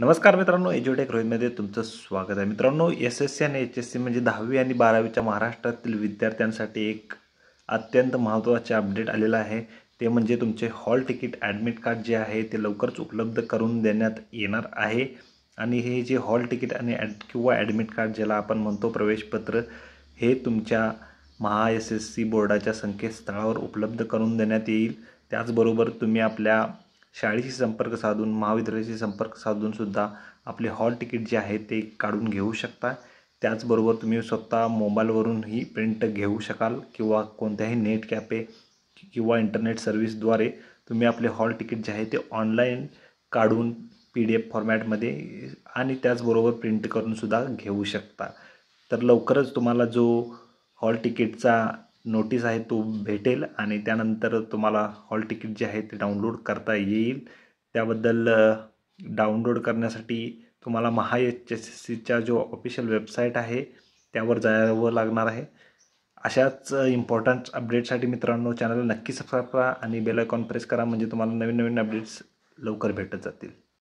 नमस्कार मित्रांनो एज्युटेक रोहितमध्ये तुमचं स्वागत आहे मित्रांनो एस एस सी आणि एच एस सी म्हणजे दहावी आणि बारावीच्या महाराष्ट्रातील विद्यार्थ्यांसाठी एक अत्यंत महत्त्वाचे अपडेट आलेलं आहे ते म्हणजे तुमचे हॉल तिकीट ॲडमिट कार्ड जे आहे ते लवकरच उपलब्ध करून देण्यात येणार आहे आणि हे जे हॉल तिकीट आणि ॲड किंवा ॲडमिट कार्ड ज्याला आपण म्हणतो प्रवेशपत्र हे तुमच्या महा एस एस सी बोर्डाच्या संकेतस्थळावर उपलब्ध करून देण्यात येईल त्याचबरोबर तुम्ही आपल्या शाळेशी संपर्क साधून महाविद्यालयाशी संपर्क साधूनसुद्धा आपले हॉल तिकीट जे आहे ते काढून घेऊ शकता त्याचबरोबर तुम्ही स्वतः मोबाईलवरूनही प्रिंट घेऊ शकाल किंवा कोणत्याही नेट कॅपे किंवा इंटरनेट सर्व्हिसद्वारे तुम्ही आपले हॉल तिकीट जे आहे ते ऑनलाईन काढून पी डी एफ फॉर्मॅटमध्ये आणि त्याचबरोबर प्रिंट करूनसुद्धा घेऊ शकता तर लवकरच तुम्हाला जो हॉल तिकीटचा नोटीस आहे तो भेटेल आणि त्यानंतर तुम्हाला हॉल तिकीट जे आहे ते डाउनलोड करता येईल त्याबद्दल डाउनलोड करण्यासाठी तुम्हाला महा एच एस सीचा जो ऑफिशियल वेबसाईट आहे त्यावर जावं लागणार आहे अशाच इम्पॉर्टंट अपडेटसाठी मित्रांनो चॅनल नक्की सबस्क्राईब करा आणि बेल आयकॉन प्रेस करा म्हणजे तुम्हाला नवीन नवीन अपडेट्स लवकर भेटत जातील